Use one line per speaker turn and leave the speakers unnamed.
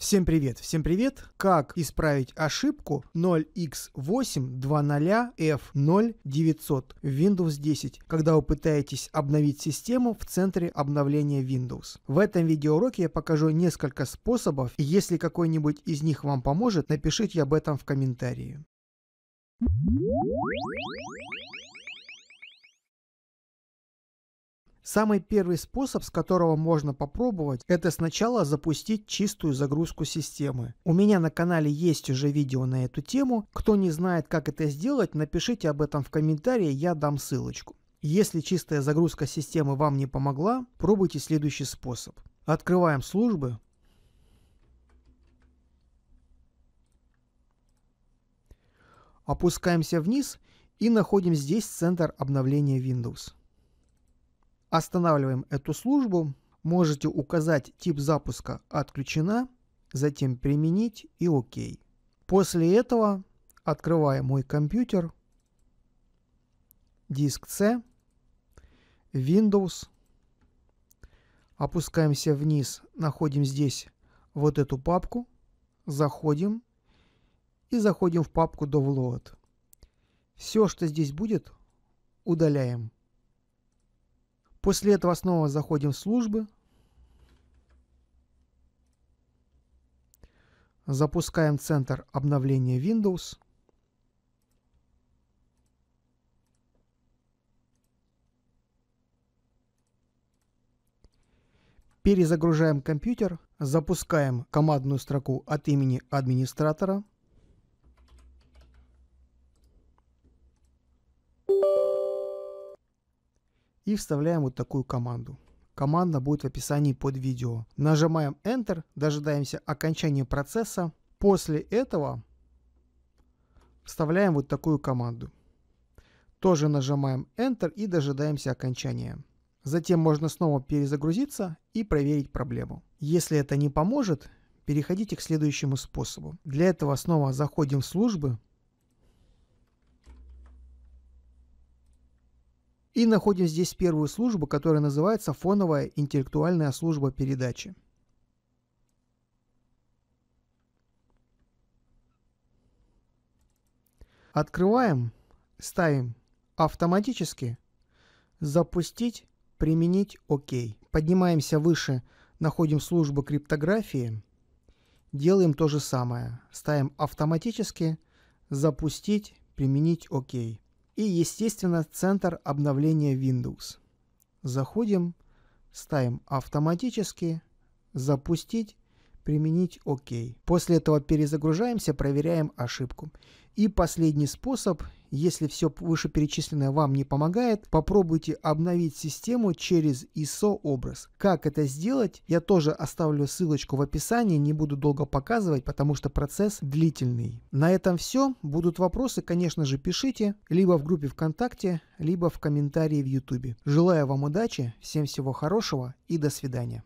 Всем привет, всем привет! Как исправить ошибку 0x820F0900 в Windows 10, когда вы пытаетесь обновить систему в центре обновления Windows? В этом видеоуроке я покажу несколько способов, и если какой-нибудь из них вам поможет, напишите об этом в комментарии. Самый первый способ, с которого можно попробовать, это сначала запустить чистую загрузку системы. У меня на канале есть уже видео на эту тему. Кто не знает, как это сделать, напишите об этом в комментарии, я дам ссылочку. Если чистая загрузка системы вам не помогла, пробуйте следующий способ. Открываем службы. Опускаемся вниз и находим здесь центр обновления Windows. Останавливаем эту службу. Можете указать тип запуска «Отключена», затем «Применить» и «Ок». После этого открываем мой компьютер, диск C, Windows, опускаемся вниз, находим здесь вот эту папку, заходим и заходим в папку Download. Все, что здесь будет, удаляем. После этого снова заходим в службы. Запускаем центр обновления Windows. Перезагружаем компьютер, запускаем командную строку от имени администратора – и вставляем вот такую команду. Команда будет в описании под видео. Нажимаем Enter, дожидаемся окончания процесса. После этого вставляем вот такую команду. Тоже нажимаем Enter и дожидаемся окончания. Затем можно снова перезагрузиться и проверить проблему. Если это не поможет, переходите к следующему способу. Для этого снова заходим в службы, И находим здесь первую службу, которая называется фоновая интеллектуальная служба передачи. Открываем, ставим автоматически запустить, применить ОК. Поднимаемся выше, находим службу криптографии, делаем то же самое. Ставим автоматически запустить, применить ОК и, естественно, центр обновления Windows. Заходим, ставим автоматически, запустить, Применить ОК. После этого перезагружаемся, проверяем ошибку. И последний способ, если все вышеперечисленное вам не помогает, попробуйте обновить систему через ISO образ. Как это сделать, я тоже оставлю ссылочку в описании, не буду долго показывать, потому что процесс длительный. На этом все. Будут вопросы, конечно же, пишите, либо в группе ВКонтакте, либо в комментарии в YouTube. Желаю вам удачи, всем всего хорошего и до свидания.